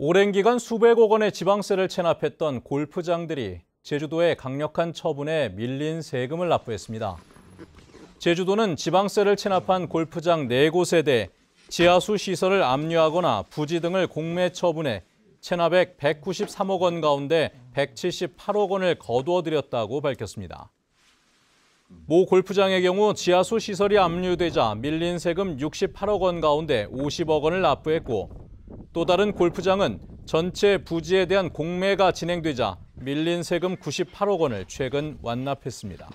오랜 기간 수백억 원의 지방세를 체납했던 골프장들이 제주도의 강력한 처분에 밀린 세금을 납부했습니다. 제주도는 지방세를 체납한 골프장 4곳에 대해 지하수 시설을 압류하거나 부지 등을 공매 처분해 체납액 193억 원 가운데 178억 원을 거두어들였다고 밝혔습니다. 모 골프장의 경우 지하수 시설이 압류되자 밀린 세금 68억 원 가운데 50억 원을 납부했고 또 다른 골프장은 전체 부지에 대한 공매가 진행되자 밀린 세금 98억 원을 최근 완납했습니다.